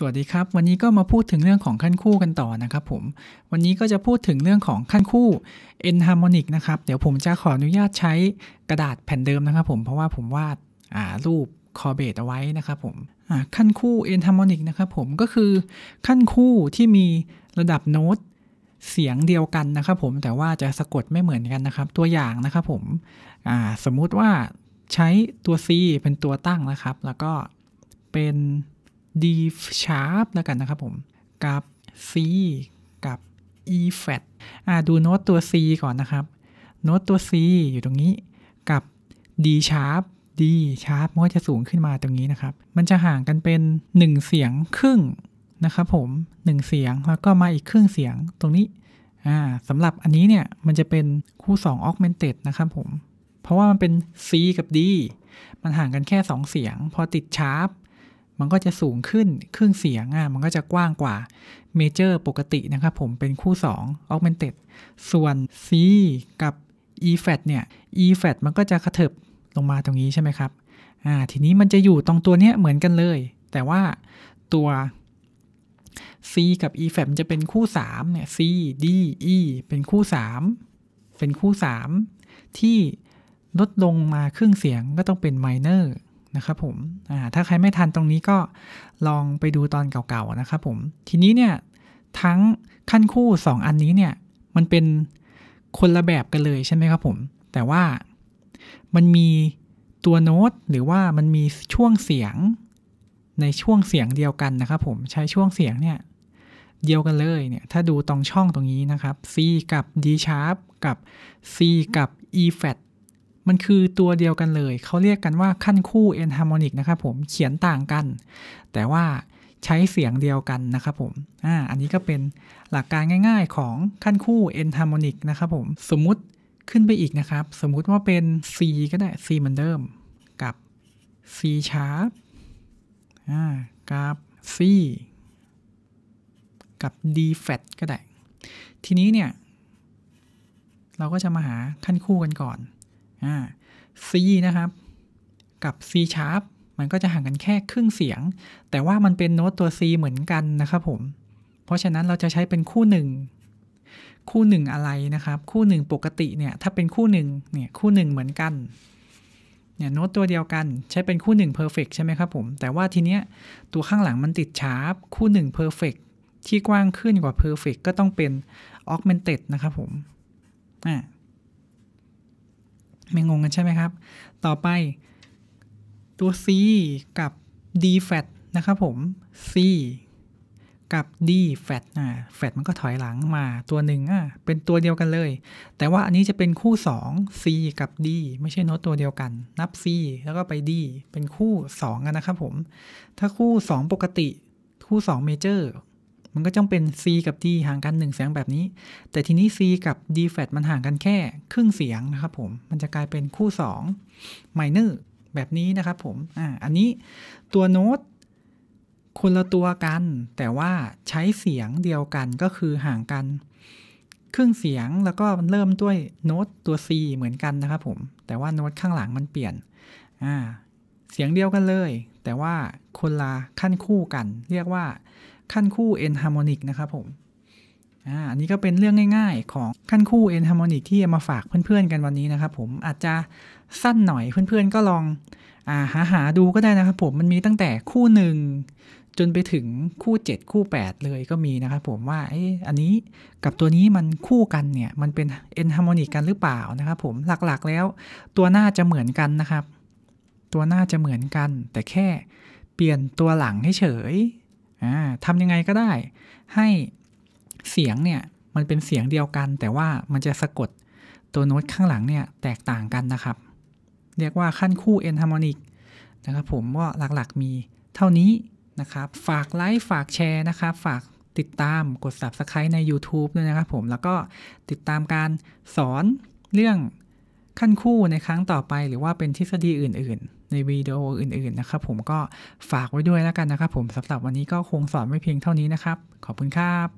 สวัสดีครับ วันนี้ก็มาพูดถึงเรื่องของขั้นคู่กันต่อนะครับผม วันนี้ก็จะพูดถึงเรื่องของขั้นคู่ enharmonic นะครับเดี๋ยวผมจะขออนุญาตใช้กระดาษแผ่นเดิมนะครับผมเพราะว่าผมวาดรูปคอเบตเอาไว้นะครับผมขั้นคู่ enharmonic นะครับผมก็คือขั้นคู่ที่มีระดับโน้ตเสียงเดียวกันนะครับผมแต่ว่าจะสะกดไม่เหมือนกันนะครับ ตัวอย่างนะครับผมสมมุติว่าใช้ตัว C เป็นตัวตั้งนะครับ แล้วก็เป็น D sharp แล้วกันนะครับผม กับ C กับ E flat อ่าดูโน้ตตัว C ก่อนนะครับ โน้ตตัว C อยู่ตรงนี้ กับ D sharp D sharp มันก็จะสูงขึ้นมาตรงนี้นะครับ มันจะห่างกันเป็น 1 เสียงครึ่งนะครับผม 1 เสียงแล้วก็มาอีกครึ่งเสียงตรงนี้อ่าสำหรับอันนี้เนี่ย มันจะเป็นคู่ 2 augmented นะครับผมเพราะว่ามันเป็น C กับ D มันห่างกันแค่ 2 เสียงพอติดชาร์ปมันก็จะสูงขึ้น ครึ่งเสียงอ่ะมันก็จะกว้างกว่าเมเจอร์ปกตินะครับผมเป็นคู่ 2 augmented ส่วน C กับ E f a t เนี่ย E f a t มันก็จะกระเถิบลงมาตรงนี้ใช่ไหมครับอ่าทีนี้มันจะอยู่ตรงตัวเนี้ยเหมือนกันเลย แต่ว่าตัว C กับ E f a t มันจะเป็นคู่3เนี่ย C D E เป็นคู่ 3 เป็นคู่ 3 ที่ลดลงมาครึ่งเสียงก็ต้องเป็นไมเนอร์ะครับผมถ้าใครไม่ทันตรงนี้ก็ลองไปดูตอนเก่าๆนะครับผม ทีนี้เนี่ยทั้งขั้นคู่ 2 อันนี้เนี่ยมันเป็นคนละแบบกันเลยใช่ไหมครับผม แต่ว่ามันมีตัวโน้ตหรือว่ามันมีช่วงเสียง ในช่วงเสียงเดียวกันนะครับผมใช้ช่วงเสียงเนี่ย เดียวกันเลยเนี่ยถ้าดูตรงช่องตรงนี้นะครับ C กับ D sharp กับ C กับ E flat มันคือตัวเดียวกันเลย เขาเรียกกันว่าขั้นคู่เอนฮาร์โมนะครับผม เขียนต่างกัน แต่ว่าใช้เสียงเดียวกันนะครับผม อ่า อันนี้ก็เป็นหลักการง่ายๆของขั้นคู่เอนฮาร์โมนะครับผม สมมุติขึ้นไปอีกนะครับ สมมุติว่าเป็น C ก็ได้ C เหมือนเดิม กับ C sharp อ่า กับ C กับ D flat ก็ได้ ทีนี้เนี่ยเราก็จะมาหาขั้นคู่กันก่อนซี C นะครับ กับ C sharp มันก็จะห่างกันแค่ครึ่งเสียง แต่ว่ามันเป็นโน้ตตัว C เหมือนกันนะครับผมเพราะฉะนั้นเราจะใช้เป็นคู่หนึ่งคู่หนึ่งอะไรนะครับ คู่หนึ่งปกติเนี่ย ถ้าเป็นคู่หนึ่งเนี่ย คู่หนึ่งเหมือนกันเนี่ยโน้ตตัวเดียวกันใช้เป็นคู่หนึ่งเพอร์เฟกใช่ไหมครับผมแต่ว่าทีเนี้ยตัวข้างหลังมันติดชาร์ป คู่หนึ่งเพอร์เฟกที่กว้างขึ้นกว่าเพอร์เฟกก็ต้องเป็นออกเมนเต็ดนะครับผมอ่าไม่งงกันใช่ไหมครับ ต่อไปตัว C กับ D flat นะครับผม C กับ D flat อ่า flat มันก็ถอยหลังมาตัวหนึ่งอ่ะเป็นตัวเดียวกันเลย แต่ว่าอันนี้จะเป็นคู่ 2 C กับ D ไม่ใช่โน้ตตัวเดียวกัน นับ C แล้วก็ไป D เป็นคู่ 2 กันนะครับผม ถ้าคู่ 2 ปกติ คู่2เมเจอร์มันก็ต้องเป็น C กับ D ห่างกัน1เสียงแบบนี้ แต่ทีนี้ C กับ D flat มันห่างกันแค่ ครึ่งเสียงนะครับผม มันจะกลายเป็นคู่2 minor แบบนี้นะครับผม อ่า อันนี้ตัวโน้ตคนละตัวกัน แต่ว่าใช้เสียงเดียวกันก็คือห่างกันครึ่งเสียงแล้วก็เริ่มด้วยโน้ตตัว C เหมือนกันนะครับผม แต่ว่าโน้ตข้างหลังมันเปลี่ยน อ่า เสียงเดียวกันเลย แต่ว่าคนละขั้นคู่กัน เรียกว่าขั้นคู่ n harmonic นะครับผมอันนี้ก็เป็นเรื่องง่าย ๆ ของขั้นคู่ n harmonic ที่มาฝากเพื่อนๆกันวันนี้นะครับ ผมอาจจะสั้นหน่อยเพื่อนๆ ก็ลองอาหาหาดูก็ได้นะครับผมมันมีตั้งแต่คู่หนึ่งจนไปถึงคู่ 7 คู่ 8 เลยก็มีนะครับผมว่าออันนี้กับตัวนี้มันคู่กันเนี่ยมันเป็น n harmonic กันหรือเปล่านะครับผมหลักๆแล้ว ตัวหน้าจะเหมือนกันนะครับ ตัวหน้าจะเหมือนกัน แต่แค่เปลี่ยนตัวหลังให้เฉยทำยังไงก็ได้ให้เสียงเนี่ย มันเป็นเสียงเดียวกัน แต่ว่ามันจะสะกดตัวโน้ตข้างหลังเนี่ย แตกต่างกันนะครับ เรียกว่าขั้นคู่ e n น a r m o นิกนะครับผมก็หลักๆมีเท่านี้นะครับ ฝากไลค์ฝากแชร์นะครับ ฝากติดตามกด Subscribe ใน YouTube ด้วยนะครับผม แล้วก็ติดตามการสอนเรื่องขั้นคู่ในครั้งต่อไปหรือว่าเป็นทฤษฎีอื่นๆ ในวิดีโออื่นๆนะครับผมก็ฝากไว้ด้วยแล้วกันนะครับผมสำหรับวันนี้ก็คงสอนไม่เพียงเท่านี้นะครับ ขอบคุณครับ